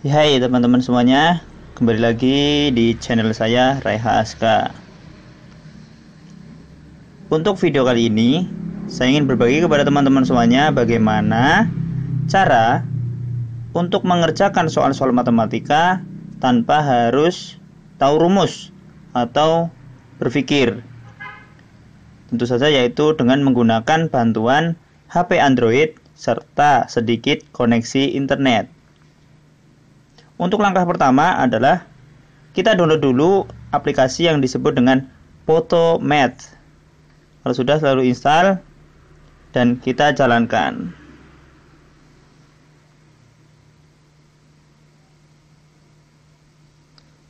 Hai teman-teman semuanya, kembali lagi di channel saya Raiha Aska. Untuk video kali ini, saya ingin berbagi kepada teman-teman semuanya bagaimana cara untuk mengerjakan soal-soal matematika tanpa harus tahu rumus atau berpikir. Tentu saja yaitu dengan menggunakan bantuan HP Android serta sedikit koneksi internet. Untuk langkah pertama adalah kita download dulu aplikasi yang disebut dengan Photomat. Kalau sudah selalu install dan kita jalankan.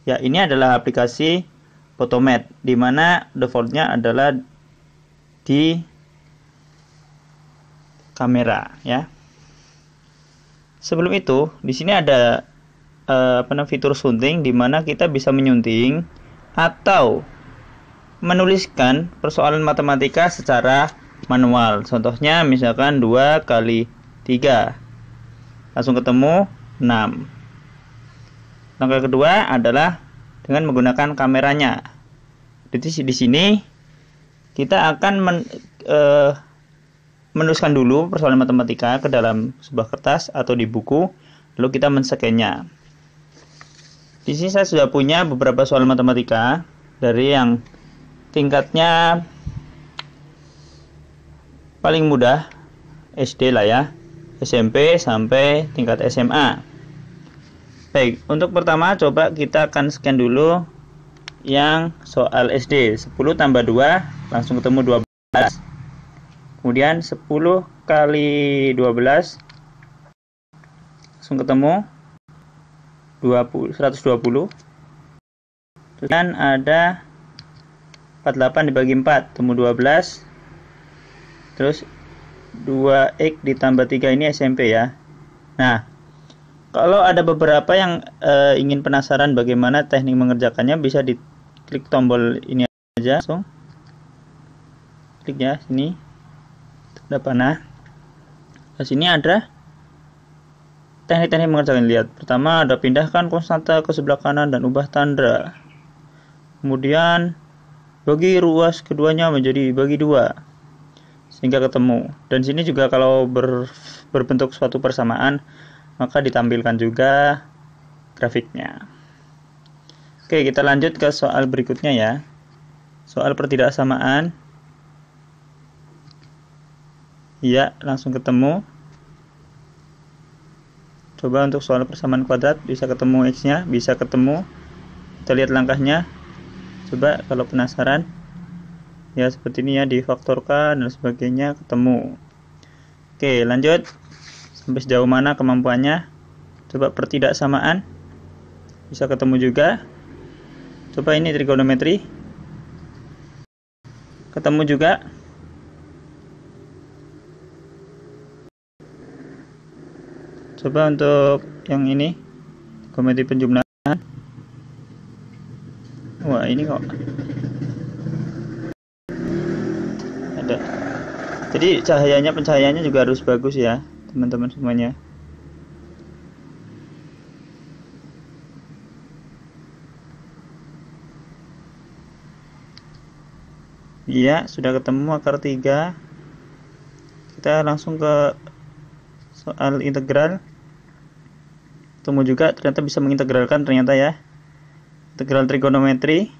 Ya, ini adalah aplikasi Photomat di mana defaultnya adalah di kamera ya. Sebelum itu, di sini ada Eh, apa namanya fitur sunting di mana kita bisa menyunting atau menuliskan persoalan matematika secara manual. Contohnya misalkan 2 kali 3. Langsung ketemu 6. Langkah kedua adalah dengan menggunakan kameranya. Jadi di sini kita akan men, e, menuliskan dulu persoalan matematika ke dalam sebuah kertas atau di buku, lalu kita men-scan-nya. Di sini saya sudah punya beberapa soal matematika dari yang tingkatnya paling mudah SD lah ya, SMP sampai tingkat SMA. Baik, untuk pertama coba kita akan scan dulu yang soal SD. 10 tambah 2 langsung ketemu 12. Kemudian 10 kali 12 langsung ketemu 120 dan ada 48 dibagi 4 temu 12 terus 2x ditambah 3 ini SMP ya nah kalau ada beberapa yang e, ingin penasaran bagaimana teknik mengerjakannya bisa di klik tombol ini aja langsung klik ya sini ada panah nah sini ada teknik-teknik mengerjakan lihat. Pertama ada pindahkan konstanta ke sebelah kanan dan ubah tanda. Kemudian bagi ruas keduanya menjadi bagi dua sehingga ketemu. Dan sini juga kalau ber, berbentuk suatu persamaan maka ditampilkan juga grafiknya. Oke, kita lanjut ke soal berikutnya ya. Soal pertidaksamaan. Ya, langsung ketemu coba untuk soal persamaan kuadrat bisa ketemu x nya bisa ketemu kita lihat langkahnya coba kalau penasaran ya seperti ini ya difaktorkan dan sebagainya ketemu oke lanjut sampai sejauh mana kemampuannya coba pertidaksamaan bisa ketemu juga coba ini trigonometri ketemu juga coba untuk yang ini komedi penjumlahan wah ini kok ada jadi cahayanya pencahayaannya juga harus bagus ya teman-teman semuanya Iya, sudah ketemu akar 3. Kita langsung ke soal integral. Ketemu juga ternyata bisa mengintegralkan ternyata ya integral trigonometri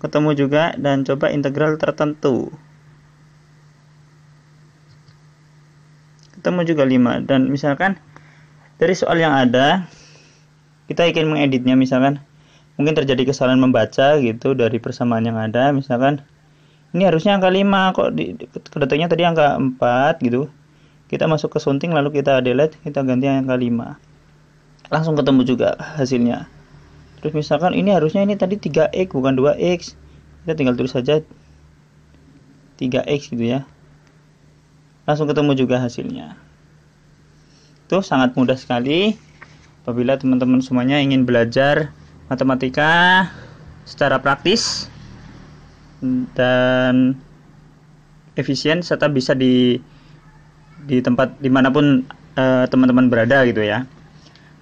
ketemu juga dan coba integral tertentu ketemu juga 5 dan misalkan dari soal yang ada kita ingin mengeditnya misalkan mungkin terjadi kesalahan membaca gitu dari persamaan yang ada misalkan ini harusnya angka 5 kok di, kedatangnya tadi angka 4 gitu kita masuk ke sunting lalu kita delete kita ganti yang kelima langsung ketemu juga hasilnya terus misalkan ini harusnya ini tadi 3x bukan 2x kita tinggal tulis saja 3x gitu ya langsung ketemu juga hasilnya itu sangat mudah sekali apabila teman-teman semuanya ingin belajar matematika secara praktis dan efisien serta bisa di di tempat dimanapun eh, teman-teman berada gitu ya.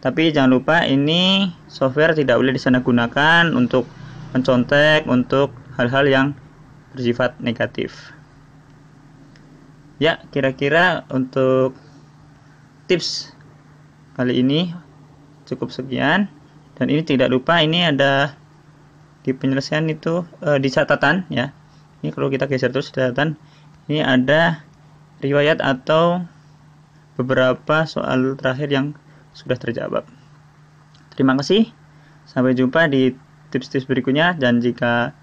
Tapi jangan lupa ini software tidak boleh disana gunakan untuk mencontek untuk hal-hal yang bersifat negatif. Ya, kira-kira untuk tips kali ini cukup sekian dan ini tidak lupa ini ada di penyelesaian itu uh, di catatan ya ini kalau kita geser terus catatan ini ada riwayat atau beberapa soal terakhir yang sudah terjawab. Terima kasih. Sampai jumpa di tips-tips berikutnya dan jika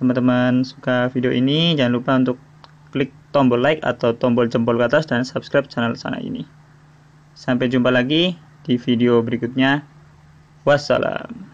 teman-teman suka video ini jangan lupa untuk klik tombol like atau tombol jempol ke atas dan subscribe channel sana ini. Sampai jumpa lagi di video berikutnya. Wassalam.